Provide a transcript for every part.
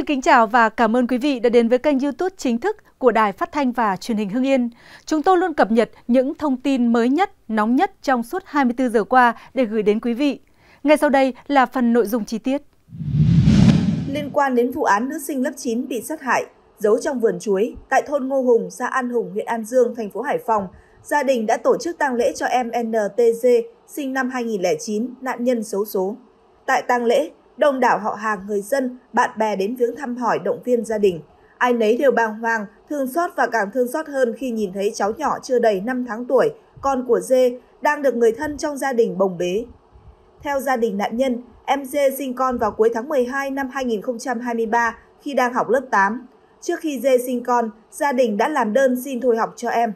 Xin kính chào và cảm ơn quý vị đã đến với kênh YouTube chính thức của Đài Phát thanh và Truyền hình Hưng Yên. Chúng tôi luôn cập nhật những thông tin mới nhất, nóng nhất trong suốt 24 giờ qua để gửi đến quý vị. Ngay sau đây là phần nội dung chi tiết. Liên quan đến vụ án nữ sinh lớp 9 bị sát hại, giấu trong vườn chuối tại thôn Ngô Hùng, xã An Hùng, huyện An Dương, thành phố Hải Phòng, gia đình đã tổ chức tang lễ cho em NTG, sinh năm 2009, nạn nhân xấu số. Tại tang lễ, đông đảo họ hàng người dân, bạn bè đến viếng thăm hỏi động viên gia đình. Ai nấy đều bàng hoàng, thương xót và càng thương xót hơn khi nhìn thấy cháu nhỏ chưa đầy 5 tháng tuổi, con của Dê, đang được người thân trong gia đình bồng bế. Theo gia đình nạn nhân, em Dê sinh con vào cuối tháng 12 năm 2023 khi đang học lớp 8. Trước khi Dê sinh con, gia đình đã làm đơn xin thôi học cho em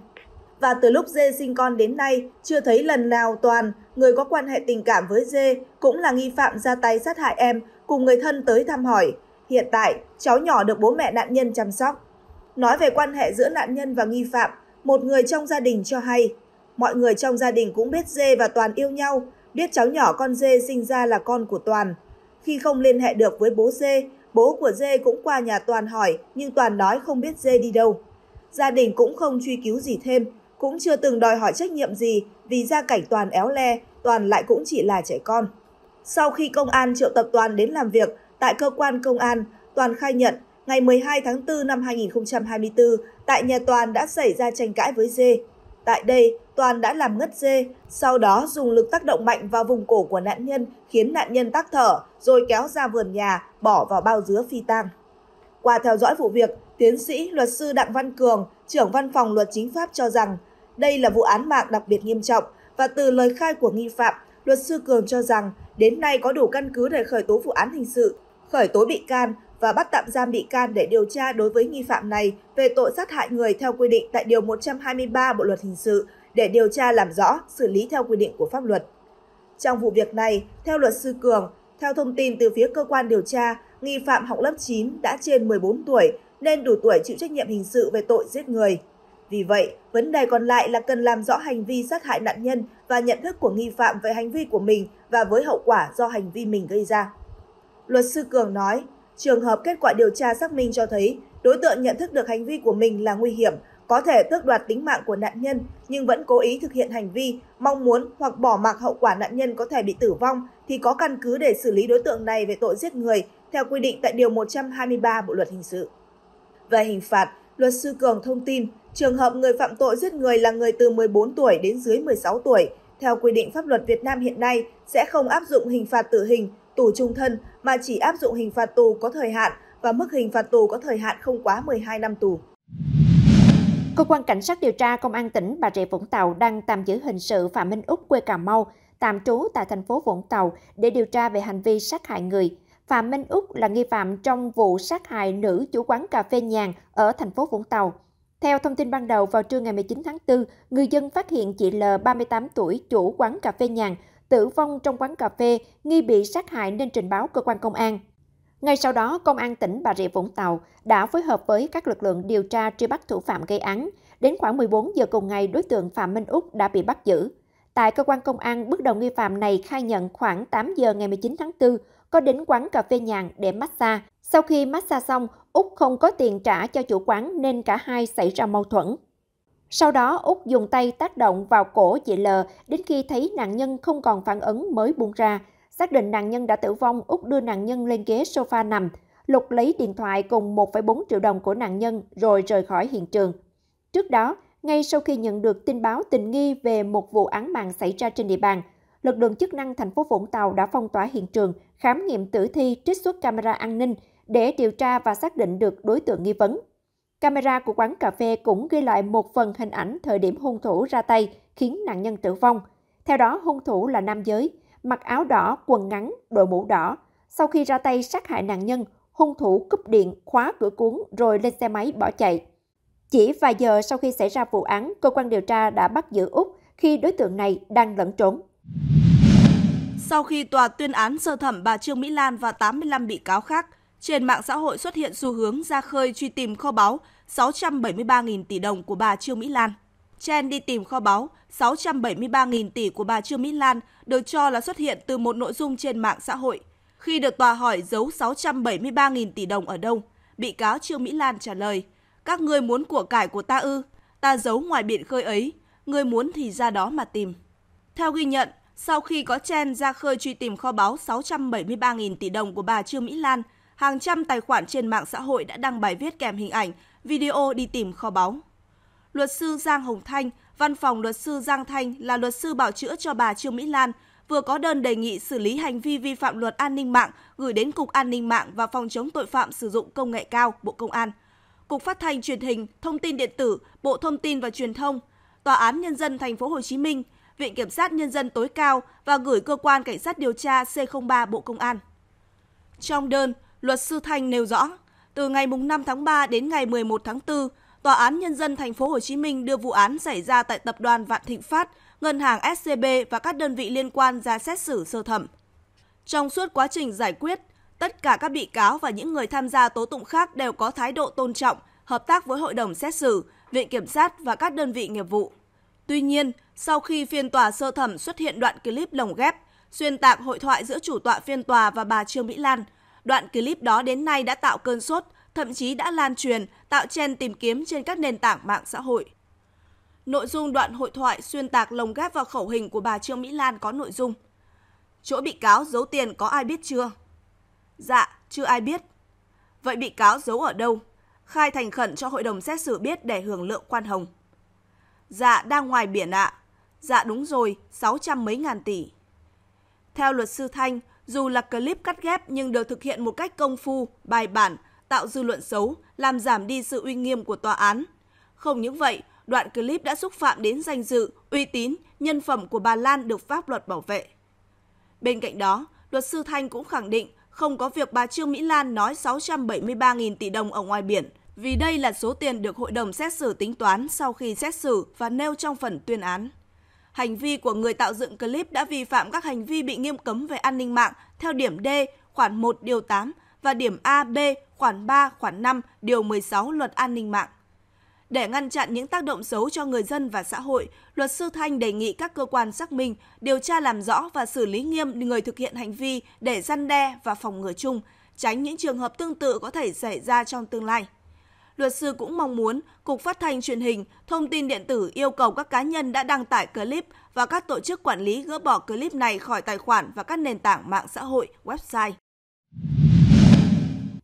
và từ lúc Dê sinh con đến nay, chưa thấy lần nào Toàn, người có quan hệ tình cảm với Dê, cũng là nghi phạm ra tay sát hại em, cùng người thân tới thăm hỏi. Hiện tại, cháu nhỏ được bố mẹ nạn nhân chăm sóc. Nói về quan hệ giữa nạn nhân và nghi phạm, một người trong gia đình cho hay. Mọi người trong gia đình cũng biết Dê và Toàn yêu nhau, biết cháu nhỏ con Dê sinh ra là con của Toàn. Khi không liên hệ được với bố Dê, bố của Dê cũng qua nhà Toàn hỏi, nhưng Toàn nói không biết Dê đi đâu. Gia đình cũng không truy cứu gì thêm, cũng chưa từng đòi hỏi trách nhiệm gì vì gia cảnh Toàn éo le, Toàn lại cũng chỉ là trẻ con. Sau khi công an triệu tập Toàn đến làm việc tại cơ quan công an, Toàn khai nhận ngày 12 tháng 4 năm 2024 tại nhà Toàn đã xảy ra tranh cãi với Dê. Tại đây, Toàn đã làm ngất Dê, sau đó dùng lực tác động mạnh vào vùng cổ của nạn nhân khiến nạn nhân tắc thở rồi kéo ra vườn nhà, bỏ vào bao dứa phi tang. Qua theo dõi vụ việc, tiến sĩ luật sư Đặng Văn Cường, trưởng văn phòng luật chính pháp cho rằng đây là vụ án mạng đặc biệt nghiêm trọng và từ lời khai của nghi phạm, luật sư Cường cho rằng đến nay có đủ căn cứ để khởi tố vụ án hình sự, khởi tố bị can và bắt tạm giam bị can để điều tra đối với nghi phạm này về tội sát hại người theo quy định tại Điều 123 Bộ Luật Hình sự để điều tra làm rõ, xử lý theo quy định của pháp luật. Trong vụ việc này, theo luật sư Cường, theo thông tin từ phía cơ quan điều tra, nghi phạm học lớp 9 đã trên 14 tuổi nên đủ tuổi chịu trách nhiệm hình sự về tội giết người. Vì vậy, vấn đề còn lại là cần làm rõ hành vi sát hại nạn nhân và nhận thức của nghi phạm về hành vi của mình và với hậu quả do hành vi mình gây ra. Luật sư Cường nói, trường hợp kết quả điều tra xác minh cho thấy đối tượng nhận thức được hành vi của mình là nguy hiểm, có thể tước đoạt tính mạng của nạn nhân nhưng vẫn cố ý thực hiện hành vi, mong muốn hoặc bỏ mặc hậu quả nạn nhân có thể bị tử vong thì có căn cứ để xử lý đối tượng này về tội giết người theo quy định tại Điều 123 Bộ Luật Hình sự. Về hình phạt, Luật sư Cường thông tin, trường hợp người phạm tội giết người là người từ 14 tuổi đến dưới 16 tuổi, theo quy định pháp luật Việt Nam hiện nay sẽ không áp dụng hình phạt tử hình, tù trung thân mà chỉ áp dụng hình phạt tù có thời hạn và mức hình phạt tù có thời hạn không quá 12 năm tù. Cơ quan Cảnh sát điều tra Công an tỉnh Bà Rịa Vũng Tàu đang tạm giữ hình sự Phạm Minh Úc quê Cà Mau, tạm trú tại thành phố Vũng Tàu để điều tra về hành vi sát hại người. Phạm Minh Úc là nghi phạm trong vụ sát hại nữ chủ quán cà phê nhàn ở thành phố Vũng Tàu. Theo thông tin ban đầu, vào trưa ngày 19 tháng 4, người dân phát hiện chị L, 38 tuổi, chủ quán cà phê nhàn, tử vong trong quán cà phê, nghi bị sát hại nên trình báo cơ quan công an. Ngay sau đó, Công an tỉnh Bà Rịa Vũng Tàu đã phối hợp với các lực lượng điều tra truy bắt thủ phạm gây án. Đến khoảng 14 giờ cùng ngày, đối tượng Phạm Minh Úc đã bị bắt giữ. Tại cơ quan công an, bước đầu nghi phạm này khai nhận khoảng 8 giờ ngày 19 tháng 4, có đến quán cà phê nhàn để massage. Sau khi massage xong, Úc không có tiền trả cho chủ quán nên cả hai xảy ra mâu thuẫn. Sau đó, Úc dùng tay tác động vào cổ chị L đến khi thấy nạn nhân không còn phản ứng mới buông ra. Xác định nạn nhân đã tử vong, Úc đưa nạn nhân lên ghế sofa nằm. Lục lấy điện thoại cùng 1,4 triệu đồng của nạn nhân rồi rời khỏi hiện trường. Trước đó, ngay sau khi nhận được tin báo tình nghi về một vụ án mạng xảy ra trên địa bàn, lực lượng chức năng thành phố Vũng Tàu đã phong tỏa hiện trường, khám nghiệm tử thi, trích xuất camera an ninh để điều tra và xác định được đối tượng nghi vấn. Camera của quán cà phê cũng ghi lại một phần hình ảnh thời điểm hung thủ ra tay, khiến nạn nhân tử vong. Theo đó, hung thủ là nam giới, mặc áo đỏ, quần ngắn, đội mũ đỏ. Sau khi ra tay sát hại nạn nhân, hung thủ cúp điện, khóa cửa cuốn rồi lên xe máy bỏ chạy. Chỉ vài giờ sau khi xảy ra vụ án, cơ quan điều tra đã bắt giữ Úc khi đối tượng này đang lẫn trốn. Sau khi tòa tuyên án sơ thẩm bà Trương Mỹ Lan và 85 bị cáo khác, trên mạng xã hội xuất hiện xu hướng ra khơi truy tìm kho báu 673.000 tỷ đồng của bà Trương Mỹ Lan. Chen đi tìm kho báu 673.000 tỷ của bà Trương Mỹ Lan được cho là xuất hiện từ một nội dung trên mạng xã hội. Khi được tòa hỏi giấu 673.000 tỷ đồng ở đâu, bị cáo Trương Mỹ Lan trả lời, các ngươi muốn của cải của ta ư, ta giấu ngoài biển khơi ấy, ngươi muốn thì ra đó mà tìm. Theo ghi nhận, sau khi có chen ra khơi truy tìm kho báu 673.000 tỷ đồng của bà Trương Mỹ Lan, hàng trăm tài khoản trên mạng xã hội đã đăng bài viết kèm hình ảnh, video đi tìm kho báu. Luật sư Giang Hồng Thanh, văn phòng luật sư Giang Thanh là luật sư bảo chữa cho bà Trương Mỹ Lan, vừa có đơn đề nghị xử lý hành vi vi phạm luật an ninh mạng gửi đến Cục An ninh mạng và Phòng chống tội phạm sử dụng công nghệ cao, Bộ Công an. Cục Phát thanh Truyền hình, Thông tin điện tử, Bộ Thông tin và Truyền thông, Tòa án nhân dân thành phố Hồ Chí Minh Viện Kiểm sát Nhân dân tối cao và gửi cơ quan cảnh sát điều tra C03 Bộ Công an. Trong đơn, luật sư Thanh nêu rõ, từ ngày 5 tháng 3 đến ngày 11 tháng 4, Tòa án Nhân dân Thành phố Hồ Chí Minh đưa vụ án xảy ra tại Tập đoàn Vạn Thịnh Phát, Ngân hàng SCB và các đơn vị liên quan ra xét xử sơ thẩm. Trong suốt quá trình giải quyết, tất cả các bị cáo và những người tham gia tố tụng khác đều có thái độ tôn trọng, hợp tác với hội đồng xét xử, viện kiểm sát và các đơn vị nghiệp vụ. Tuy nhiên, sau khi phiên tòa sơ thẩm xuất hiện đoạn clip lồng ghép, xuyên tạc hội thoại giữa chủ tọa phiên tòa và bà Trương Mỹ Lan, đoạn clip đó đến nay đã tạo cơn sốt, thậm chí đã lan truyền, tạo chen tìm kiếm trên các nền tảng mạng xã hội. Nội dung đoạn hội thoại xuyên tạc lồng ghép vào khẩu hình của bà Trương Mỹ Lan có nội dung Chỗ bị cáo giấu tiền có ai biết chưa? Dạ, chưa ai biết. Vậy bị cáo giấu ở đâu? Khai thành khẩn cho hội đồng xét xử biết để hưởng lượng khoan hồng. Dạ đang ngoài biển ạ. Dạ đúng rồi, 600 mấy ngàn tỷ. Theo luật sư Thanh, dù là clip cắt ghép nhưng được thực hiện một cách công phu, bài bản, tạo dư luận xấu, làm giảm đi sự uy nghiêm của tòa án. Không những vậy, đoạn clip đã xúc phạm đến danh dự, uy tín, nhân phẩm của bà Lan được pháp luật bảo vệ. Bên cạnh đó, luật sư Thanh cũng khẳng định không có việc bà Trương Mỹ Lan nói 673.000 tỷ đồng ở ngoài biển – vì đây là số tiền được hội đồng xét xử tính toán sau khi xét xử và nêu trong phần tuyên án. Hành vi của người tạo dựng clip đã vi phạm các hành vi bị nghiêm cấm về an ninh mạng theo điểm D khoản 1 điều 8 và điểm A, B khoản 3, khoản 5 điều 16 luật an ninh mạng. Để ngăn chặn những tác động xấu cho người dân và xã hội, luật sư Thanh đề nghị các cơ quan xác minh, điều tra làm rõ và xử lý nghiêm người thực hiện hành vi để răn đe và phòng ngừa chung, tránh những trường hợp tương tự có thể xảy ra trong tương lai. Luật sư cũng mong muốn Cục Phát thanh Truyền hình, Thông tin điện tử yêu cầu các cá nhân đã đăng tải clip và các tổ chức quản lý gỡ bỏ clip này khỏi tài khoản và các nền tảng mạng xã hội, website.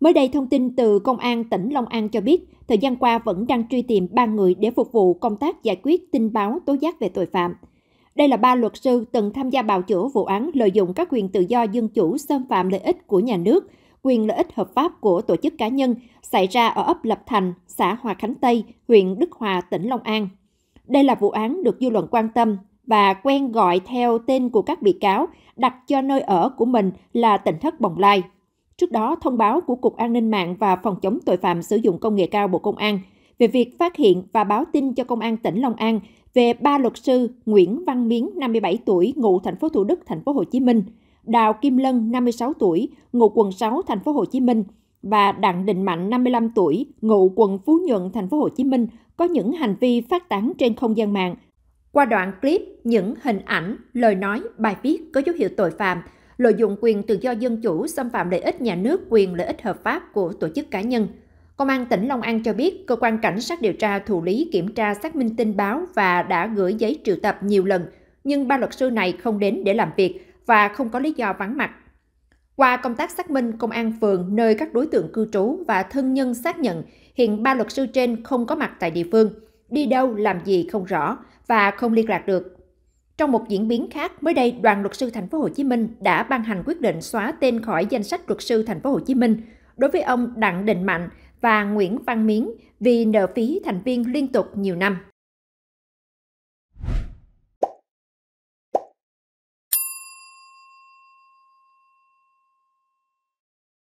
Mới đây, thông tin từ Công an tỉnh Long An cho biết, thời gian qua vẫn đang truy tìm ba người để phục vụ công tác giải quyết tin báo tố giác về tội phạm. Đây là ba luật sư từng tham gia bào chữa vụ án lợi dụng các quyền tự do dân chủ xâm phạm lợi ích của nhà nước – quyền lợi ích hợp pháp của tổ chức cá nhân xảy ra ở ấp Lập Thành, xã Hòa Khánh Tây, huyện Đức Hòa, tỉnh Long An. Đây là vụ án được dư luận quan tâm và quen gọi theo tên của các bị cáo đặt cho nơi ở của mình là tỉnh thất Bồng Lai. Trước đó, thông báo của Cục An ninh mạng và Phòng chống tội phạm sử dụng công nghệ cao Bộ Công an về việc phát hiện và báo tin cho Công an tỉnh Long An về ba luật sư Nguyễn Văn Miến, 57 tuổi, ngụ thành phố Thủ Đức, thành phố Hồ Chí Minh – Đào Kim Lân 56 tuổi, ngụ quận 6 thành phố Hồ Chí Minh và Đặng Đình Mạnh 55 tuổi, ngụ quận Phú Nhuận thành phố Hồ Chí Minh có những hành vi phát tán trên không gian mạng. Qua đoạn clip, những hình ảnh, lời nói, bài viết có dấu hiệu tội phạm, lợi dụng quyền tự do dân chủ xâm phạm lợi ích nhà nước, quyền lợi ích hợp pháp của tổ chức cá nhân. Công an tỉnh Long An cho biết, cơ quan cảnh sát điều tra thụ lý kiểm tra xác minh tin báo và đã gửi giấy triệu tập nhiều lần, nhưng ba luật sư này không đến để làm việc và không có lý do vắng mặt. Qua công tác xác minh, công an phường nơi các đối tượng cư trú và thân nhân xác nhận hiện ba luật sư trên không có mặt tại địa phương, đi đâu làm gì không rõ và không liên lạc được. Trong một diễn biến khác, mới đây đoàn luật sư thành phố Hồ Chí Minh đã ban hành quyết định xóa tên khỏi danh sách luật sư thành phố Hồ Chí Minh đối với ông Đặng Đình Mạnh và Nguyễn Văn Miến vì nợ phí thành viên liên tục nhiều năm.